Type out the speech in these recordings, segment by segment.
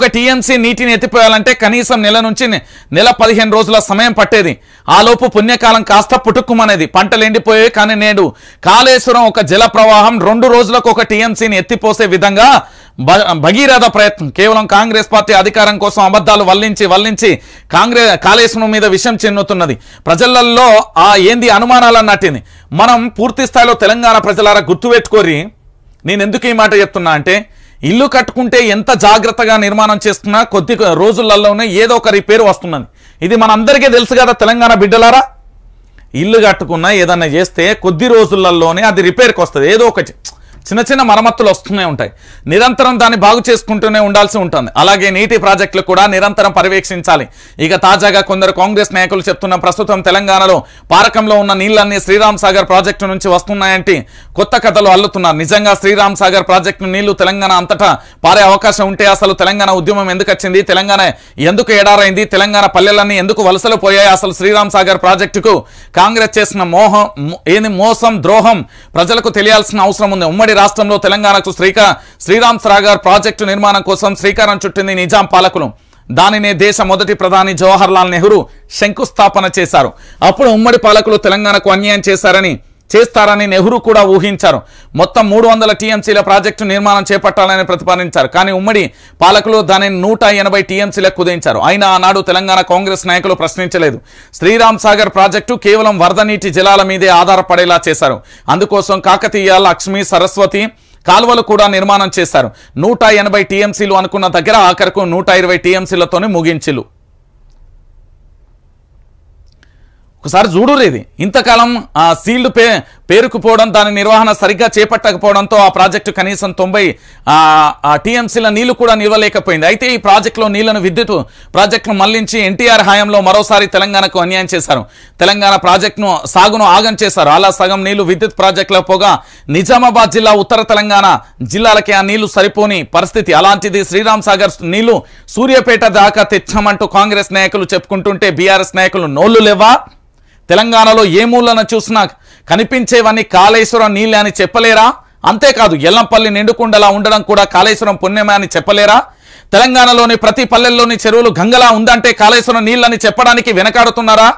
ఒక టీఎంసీ నీటిని ఎత్తిపోయాలంటే కనీసం నెల నుంచి నెల పదిహేను రోజుల సమయం పట్టేది ఆలోపు పుణ్యకాలం కాస్త పుటుక్కుమనేది పంటలు ఎండిపోయాయి కానీ నేడు కాళేశ్వరం ఒక జల ప్రవాహం రెండు రోజులకు ఒక టీఎంసీని ఎత్తిపోసే విధంగా భగీరథ ప్రయత్నం కేవలం కాంగ్రెస్ పార్టీ అధికారం కోసం అబద్ధాలు వల్లించి వల్లించి కాంగ్రెస్ కాళేశ్వరం మీద విషయం చెన్నుతున్నది ప్రజలలో ఆ ఏంది అనుమానాలను నాటింది మనం పూర్తి స్థాయిలో తెలంగాణ ప్రజలారా గుర్తుపెట్టుకోరి నేను ఎందుకు ఈ మాట చెప్తున్నా అంటే ఇల్లు కట్టుకుంటే ఎంత జాగ్రత్తగా నిర్మాణం చేస్తున్నా కొద్ది రోజులలోనే ఏదో ఒక రిపేర్ వస్తున్నది ఇది మనందరికీ తెలుసు కదా తెలంగాణ బిడ్డలారా ఇల్లు కట్టుకున్నా ఏదన్నా చేస్తే కొద్ది రోజులలోనే అది రిపేర్కి వస్తుంది ఏదో ఒకటి చిన్న చిన్న మరమ్మతులు వస్తూనే ఉంటాయి నిరంతరం దాన్ని బాగు చేసుకుంటూనే ఉండాల్సి ఉంటుంది అలాగే నీటి ప్రాజెక్టులు కూడా నిరంతరం పర్యవేక్షించాలి ఇక తాజాగా కొందరు కాంగ్రెస్ నాయకులు చెప్తున్న ప్రస్తుతం తెలంగాణలో పారకంలో ఉన్న నీళ్లన్నీ శ్రీరామ్ సాగర్ ప్రాజెక్టు నుంచి వస్తున్నాయంటే కొత్త కథలు అల్లుతున్నారు నిజంగా శ్రీరామ్ సాగర్ ప్రాజెక్టు నీళ్లు తెలంగాణ అంతటా పారే అవకాశం ఉంటే అసలు తెలంగాణ ఉద్యమం ఎందుకు వచ్చింది తెలంగాణ ఎందుకు ఏడారైంది తెలంగాణ పల్లెలన్నీ ఎందుకు వలసలు పోయాయి అసలు శ్రీరామ్ సాగర్ ప్రాజెక్టుకు కాంగ్రెస్ చేసిన మోహం ఏది మోసం ద్రోహం ప్రజలకు తెలియాల్సిన అవసరం ఉంది ఉమ్మడి ఉమ్మడి రాష్ట్రంలో తెలంగాణకు శ్రీకా శ్రీరామ్ సాగర్ ప్రాజెక్టు నిర్మాణం కోసం శ్రీకారం చుట్టింది నిజాం పాలకులు దానినే దేశ మొదటి ప్రధాని జవహర్లాల్ నెహ్రూ శంకుస్థాపన చేశారు అప్పుడు ఉమ్మడి పాలకులు తెలంగాణకు అన్యాయం చేశారని చేస్తారని నెహ్రూ కూడా ఊహించారు మొత్తం మూడు వందల టీఎంసీల ప్రాజెక్టు నిర్మాణం చేపట్టాలని ప్రతిపాదించారు కానీ ఉమ్మడి పాలకులు దానిని నూట ఎనభై టీఎంసీలకు కుదించారు అయినా ఆనాడు తెలంగాణ కాంగ్రెస్ నాయకులు ప్రశ్నించలేదు శ్రీరామ్ సాగర్ ప్రాజెక్టు కేవలం వరద నీటి జలాల మీదే ఆధారపడేలా చేశారు అందుకోసం కాకతీయ లక్ష్మి సరస్వతి కాల్వలు కూడా నిర్మాణం చేశారు నూట ఎనభై టీఎంసీలు అనుకున్న దగ్గర ఆఖరకు నూట ఇరవై టీఎంసీలతోనే ముగించిలు ఒకసారి చూడురు ఇది ఇంతకాలం ఆ సీల్డ్ పే పేరుకుపోవడం దాని నిర్వహణ సరిగ్గా చేపట్టకపోవడంతో ఆ ప్రాజెక్టు కనీసం తొంభై టీఎంసీల నీళ్లు కూడా నిల్వలేకపోయింది అయితే ఈ ప్రాజెక్టులో నీళ్లను విద్యుత్ ప్రాజెక్టును మళ్లించి ఎన్టీఆర్ హయాంలో మరోసారి తెలంగాణకు అన్యాయం చేశారు తెలంగాణ ప్రాజెక్టును సాగును ఆగం చేశారు అలా సగం నీళ్లు విద్యుత్ ప్రాజెక్టులో పోగా నిజామాబాద్ జిల్లా ఉత్తర తెలంగాణ జిల్లాలకి ఆ నీళ్లు సరిపోని పరిస్థితి అలాంటిది శ్రీరామ్ సాగర్ నీళ్లు సూర్యపేట దాకా తెచ్చామంటూ కాంగ్రెస్ నాయకులు చెప్పుకుంటుంటే బీఆర్ఎస్ నాయకులు నోళ్లు లేవా తెలంగాణలో ఏ మూలన చూసినా కనిపించేవన్నీ కాళేశ్వరం నీళ్ళే అని చెప్పలేరా అంతేకాదు ఎల్లంపల్లి నిండుకుండలా ఉండడం కూడా కాళేశ్వరం పుణ్యమే అని చెప్పలేరా తెలంగాణలోని ప్రతి పల్లెల్లోని చెరువులు గంగలా ఉందంటే కాళేశ్వరం నీళ్ళని చెప్పడానికి వెనకాడుతున్నారా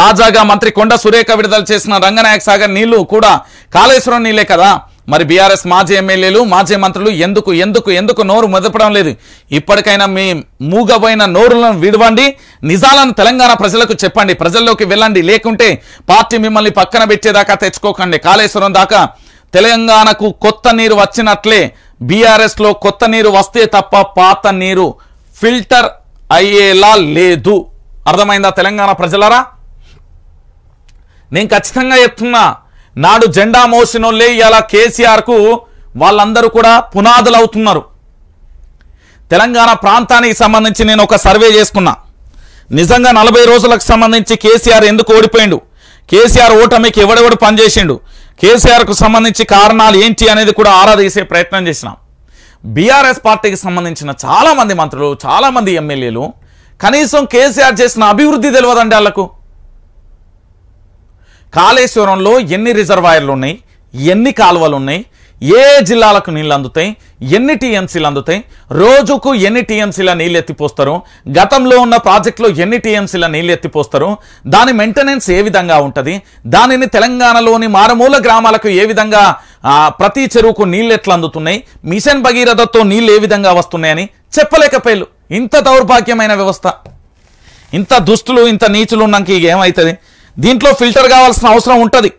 తాజాగా మంత్రి కొండ సురేఖ విడుదల చేసిన రంగనాయక సాగర్ నీళ్లు కూడా కాళేశ్వరం నీళ్ళే కదా మరి బీఆర్ఎస్ మాజీ ఎమ్మెల్యేలు మాజీ మంత్రులు ఎందుకు ఎందుకు ఎందుకు నోరు మెదపడం లేదు ఇప్పటికైనా మీ మూగబోయిన నోరులను విడవండి నిజాలను తెలంగాణ ప్రజలకు చెప్పండి ప్రజల్లోకి వెళ్ళండి లేకుంటే పార్టీ మిమ్మల్ని పక్కన పెట్టేదాకా తెచ్చుకోకండి కాళేశ్వరం దాకా తెలంగాణకు కొత్త నీరు వచ్చినట్లే బీఆర్ఎస్లో కొత్త నీరు వస్తే తప్ప పాత నీరు ఫిల్టర్ అయ్యేలా లేదు అర్థమైందా తెలంగాణ ప్రజలరా నేను ఖచ్చితంగా చెప్తున్నా నాడు జెండా మోసినోళ్ళే కేసీఆర్ కేసీఆర్కు వాళ్ళందరూ కూడా పునాదులు అవుతున్నారు తెలంగాణ ప్రాంతానికి సంబంధించి నేను ఒక సర్వే చేసుకున్నా నిజంగా నలభై రోజులకు సంబంధించి కేసీఆర్ ఎందుకు ఓడిపోయిండు కేసీఆర్ ఓటమికి ఎవడెవడు పనిచేసిండు కేసీఆర్కు సంబంధించి కారణాలు ఏంటి అనేది కూడా ఆరా తీసే ప్రయత్నం చేసినాం బీఆర్ఎస్ పార్టీకి సంబంధించిన చాలామంది మంత్రులు చాలామంది ఎమ్మెల్యేలు కనీసం కేసీఆర్ చేసిన అభివృద్ధి తెలియదండి వాళ్లకు కాళేశ్వరంలో ఎన్ని రిజర్వాయర్లు ఉన్నాయి ఎన్ని కాలువలు ఉన్నాయి ఏ జిల్లాలకు నీళ్ళు అందుతాయి ఎన్ని టీఎంసీలు అందుతాయి రోజుకు ఎన్ని టీఎంసీల నీళ్ళు ఎత్తిపోస్తారు గతంలో ఉన్న ప్రాజెక్టులో ఎన్ని టీఎంసీల నీళ్ళు ఎత్తిపోస్తారు దాని మెయింటెనెన్స్ ఏ విధంగా ఉంటుంది దానిని తెలంగాణలోని మారుమూల గ్రామాలకు ఏ విధంగా ప్రతి చెరువుకు నీళ్ళు ఎట్లా అందుతున్నాయి మిషన్ భగీరథతో నీళ్ళు ఏ విధంగా వస్తున్నాయని చెప్పలేకపోయారు ఇంత దౌర్భాగ్యమైన వ్యవస్థ ఇంత దుస్తులు ఇంత నీచులు ఉన్నాక ఇక ఏమవుతుంది దీంట్లో ఫిల్టర్ కావాల్సిన అవసరం ఉంటుంది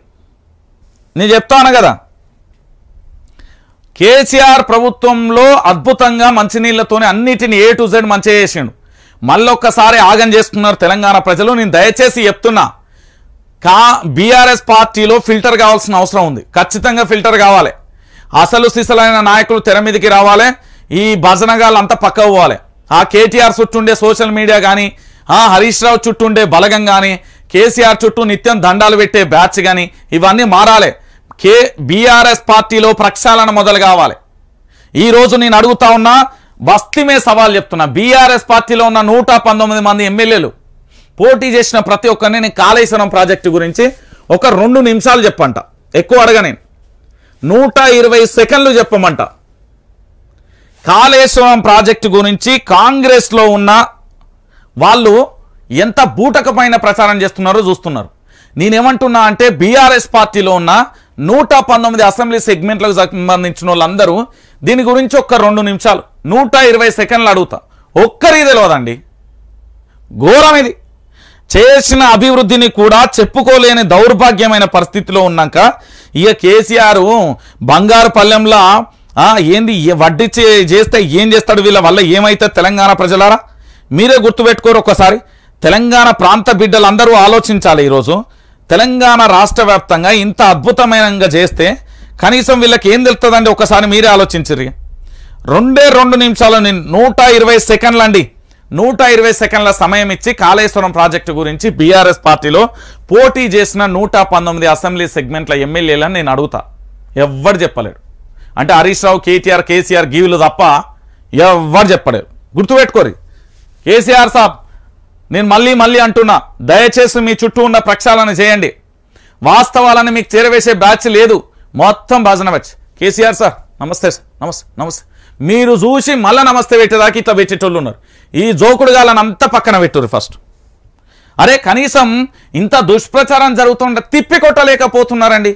నేను చెప్తాను కదా కేసీఆర్ ప్రభుత్వంలో అద్భుతంగా మంచినీళ్లతోనే అన్నిటిని ఏ టు జెడ్ మంచి చేసాడు మళ్ళొక్కసారి ఆగం చేసుకున్నారు తెలంగాణ ప్రజలు నేను దయచేసి చెప్తున్నా కా బీఆర్ఎస్ పార్టీలో ఫిల్టర్ కావాల్సిన అవసరం ఉంది ఖచ్చితంగా ఫిల్టర్ కావాలి అసలు సిసలైన నాయకులు తెర మీదకి రావాలి ఈ భజనగాళ్ళంతా పక్క అవ్వాలి ఆ కేటీఆర్ చుట్టుండే సోషల్ మీడియా కానీ హరీష్ రావు చుట్టుండే బలగం కానీ కేసీఆర్ చుట్టూ నిత్యం దండాలు పెట్టే బ్యాచ్ కానీ ఇవన్నీ మారాలి కే బీఆర్ఎస్ పార్టీలో ప్రక్షాళన మొదలు కావాలి ఈరోజు నేను అడుగుతా ఉన్నా బస్తీమే సవాల్ చెప్తున్నా బీఆర్ఎస్ పార్టీలో ఉన్న నూట మంది ఎమ్మెల్యేలు పోటీ చేసిన ప్రతి ఒక్కరిని నేను కాళేశ్వరం ప్రాజెక్టు గురించి ఒక రెండు నిమిషాలు చెప్పంట ఎక్కువ అడగ నేను నూట సెకండ్లు చెప్పమంట కాళేశ్వరం ప్రాజెక్టు గురించి కాంగ్రెస్లో ఉన్న వాళ్ళు ఎంత బూటకమైన ప్రచారం చేస్తున్నారో చూస్తున్నారు నేనేమంటున్నా అంటే బీఆర్ఎస్ పార్టీలో ఉన్న నూట పంతొమ్మిది అసెంబ్లీ సెగ్మెంట్లకు సంబంధించిన వాళ్ళందరూ దీని గురించి ఒక్క రెండు నిమిషాలు నూట ఇరవై సెకండ్లు అడుగుతా ఒక్కరి తెలియదండి ఘోరం ఇది చేసిన అభివృద్ధిని కూడా చెప్పుకోలేని దౌర్భాగ్యమైన పరిస్థితిలో ఉన్నాక ఇక కేసీఆర్ బంగారు పల్లెంలో ఏంది వడ్డీ చేస్తే ఏం చేస్తాడు వీళ్ళ వల్ల ఏమైతే తెలంగాణ ప్రజలారా మీరే గుర్తుపెట్టుకోరు ఒక్కసారి తెలంగాణ ప్రాంత బిడ్డలందరూ ఆలోచించాలి ఈరోజు తెలంగాణ రాష్ట్ర వ్యాప్తంగా ఇంత అద్భుతమైనగా చేస్తే కనీసం వీళ్ళకి ఏం తెలుస్తుందండి ఒకసారి మీరే ఆలోచించరు రెండే రెండు నిమిషాలు నూట ఇరవై సెకండ్లు అండి నూట ఇరవై సెకండ్ల సమయం ఇచ్చి కాళేశ్వరం ప్రాజెక్టు గురించి బీఆర్ఎస్ పార్టీలో పోటీ చేసిన నూట పంతొమ్మిది అసెంబ్లీ సెగ్మెంట్ల ఎమ్మెల్యేలను నేను అడుగుతా ఎవ్వరు చెప్పలేడు అంటే హరీష్ రావు కేటీఆర్ కేసీఆర్ గీవులు తప్ప ఎవ్వరు చెప్పలేరు గుర్తుపెట్టుకోరు కేసీఆర్ సాబ్ నేను మళ్ళీ మళ్ళీ అంటున్నా దయచేసి మీ చుట్టూ ఉన్న ప్రక్షాళన చేయండి వాస్తవాలను మీకు చేరవేసే బ్యాచ్ లేదు మొత్తం భాజన బ్యాచ్ కేసీఆర్ సార్ నమస్తే సార్ నమస్తే నమస్తే మీరు చూసి మళ్ళీ నమస్తే పెట్టేదాకా ఇట్లా పెట్టేటోళ్ళు ఉన్నారు ఈ జోకుడు జోకుడుగాలనంతా పక్కన పెట్టారు ఫస్ట్ అరే కనీసం ఇంత దుష్ప్రచారం జరుగుతుండ తిప్పి కొట్టలేకపోతున్నారండి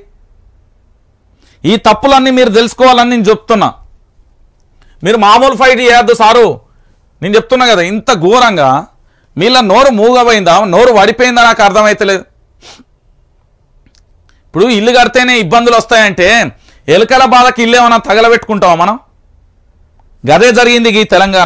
ఈ తప్పులన్నీ మీరు తెలుసుకోవాలని నేను చెప్తున్నా మీరు మామూలు ఫైట్ చేయొద్దు సారు నేను చెప్తున్నా కదా ఇంత ఘోరంగా మీళ్ళ నోరు మూగబోయిందా నోరు వడిపోయిందా నాకు అర్థమవుతలేదు ఇప్పుడు ఇల్లు కడితేనే ఇబ్బందులు వస్తాయంటే ఎలుకల బాధకి ఇల్లు ఏమైనా తగలబెట్టుకుంటామా మనం గదే జరిగింది ఈ తెలంగాణ